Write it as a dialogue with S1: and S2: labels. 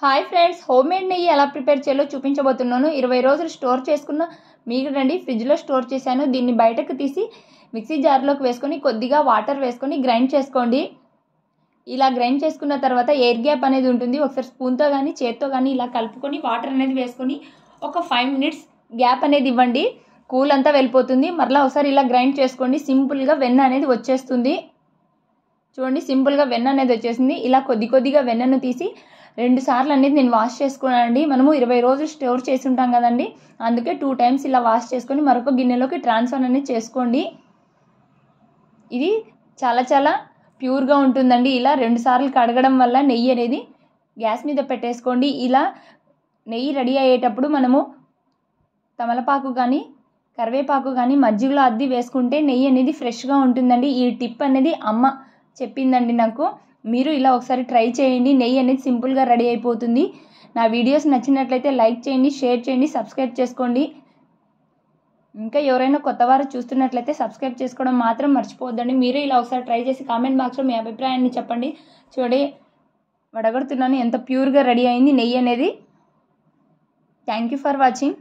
S1: hi friends home made నెయ్యి ఎలా prepare చేయాలో చూపించబోతున్నాను ఇరవై రోజులు స్టోర్ చేసుకున్న మీకు రండి ఫ్రిడ్జ్లో స్టోర్ చేశాను దీన్ని బయటకు తీసి మిక్సీ జార్లోకి వేసుకొని కొద్దిగా వాటర్ వేసుకొని గ్రైండ్ చేసుకోండి ఇలా గ్రైండ్ చేసుకున్న తర్వాత ఎయిర్ గ్యాప్ అనేది ఉంటుంది ఒకసారి స్పూన్తో కానీ చేత్తో కానీ ఇలా కలుపుకొని వాటర్ అనేది వేసుకొని ఒక ఫైవ్ మినిట్స్ గ్యాప్ అనేది ఇవ్వండి కూల్ అంతా వెళ్ళిపోతుంది మరలా ఒకసారి ఇలా గ్రైండ్ చేసుకోండి సింపుల్గా వెన్న అనేది వచ్చేస్తుంది చూడండి సింపుల్గా వెన్న అనేది వచ్చేసింది ఇలా కొద్ది కొద్దిగా వెన్నను తీసి రెండు సార్లు అనేది నేను వాష్ చేసుకున్నానండి మనము ఇరవై రోజులు స్టోర్ చేసి ఉంటాం కదండి అందుకే టూ టైమ్స్ ఇలా వాష్ చేసుకొని మరొక గిన్నెలోకి ట్రాన్స్ఫర్ అనేది చేసుకోండి ఇది చాలా చాలా ప్యూర్గా ఉంటుందండి ఇలా రెండు సార్లు కడగడం వల్ల నెయ్యి అనేది గ్యాస్ మీద పెట్టేసుకోండి ఇలా నెయ్యి రెడీ అయ్యేటప్పుడు మనము తమలపాకు కానీ కరివేపాకు కానీ మజ్జిగలో అద్ది వేసుకుంటే నెయ్యి అనేది ఫ్రెష్గా ఉంటుందండి ఈ టిప్ అనేది అమ్మ చెప్పిందండి నాకు మీరు ఇలా ఒకసారి ట్రై చేయండి నెయ్యి అనేది సింపుల్గా రెడీ అయిపోతుంది నా వీడియోస్ నచ్చినట్లయితే లైక్ చేయండి షేర్ చేయండి సబ్స్క్రైబ్ చేసుకోండి ఇంకా ఎవరైనా కొత్త వారు చూస్తున్నట్లయితే సబ్స్క్రైబ్ చేసుకోవడం మాత్రం మర్చిపోవద్దండి మీరు ఇలా ఒకసారి ట్రై చేసి కామెంట్ బాక్స్లో మీ అభిప్రాయాన్ని చెప్పండి చూడే వడగడుతున్నాను ఎంత ప్యూర్గా రెడీ అయింది నెయ్యి అనేది థ్యాంక్ యూ ఫర్ వాచింగ్